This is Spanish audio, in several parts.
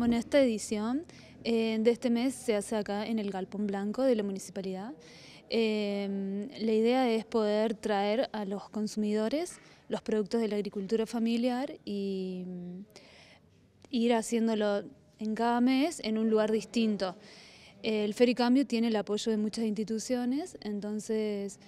Bueno, esta edición eh, de este mes se hace acá en el Galpón Blanco de la municipalidad. Em, la idea es poder traer a los consumidores los productos de la agricultura familiar y mm, ir haciéndolo en cada mes en un lugar distinto. El Fericambio tiene el apoyo de muchas instituciones, entonces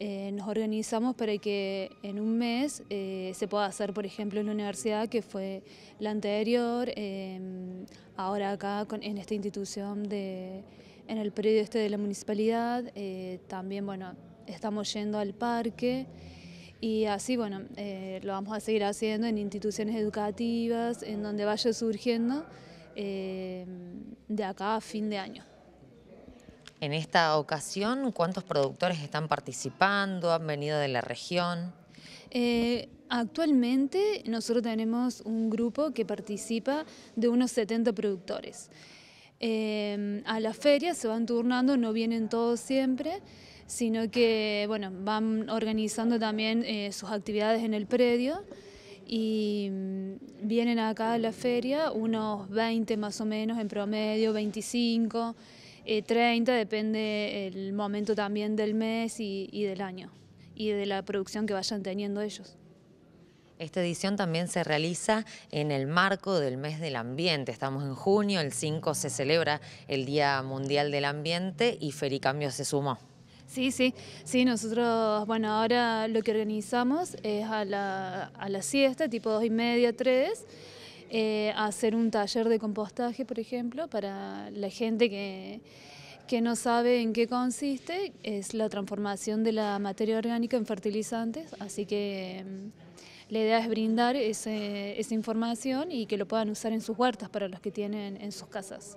eh, nos organizamos para que en un mes eh, se pueda hacer, por ejemplo, en la universidad, que fue la anterior, em, ahora acá en esta institución, en el periodo este de la municipalidad, eh, también, estamos yendo al parque y así, bueno, lo vamos a seguir haciendo en instituciones educativas, en donde vaya surgiendo em, de acá a fin de año. En esta ocasión, ¿cuántos productores están participando? ¿Han venido de la región? Eh, actualmente nosotros tenemos un grupo que participa de unos 70 productores. Eh, a la feria se van turnando, no vienen todos siempre, sino que bueno, van organizando también eh, sus actividades en el predio y mm, vienen acá a la feria unos 20 más o menos en promedio, 25. 30, eh, depende el momento también del mes y, del año y de la producción que vayan teniendo ellos. Esta edición también se realiza en el marco del mes del ambiente. Estamos en junio, el 5 se celebra el Día Mundial del Ambiente y Fericambio se sumó. Sí, sí, sí, nosotros, bueno, ahora lo que organizamos es a la, a la siesta, tipo dos y media, tres, eh, hacer un taller de compostaje, por ejemplo, para la gente que, no sabe en qué consiste, es la transformación de la materia orgánica en fertilizantes, así que em, la idea es brindar ese, esa información y que lo puedan usar en sus huertas para los que tienen en sus casas.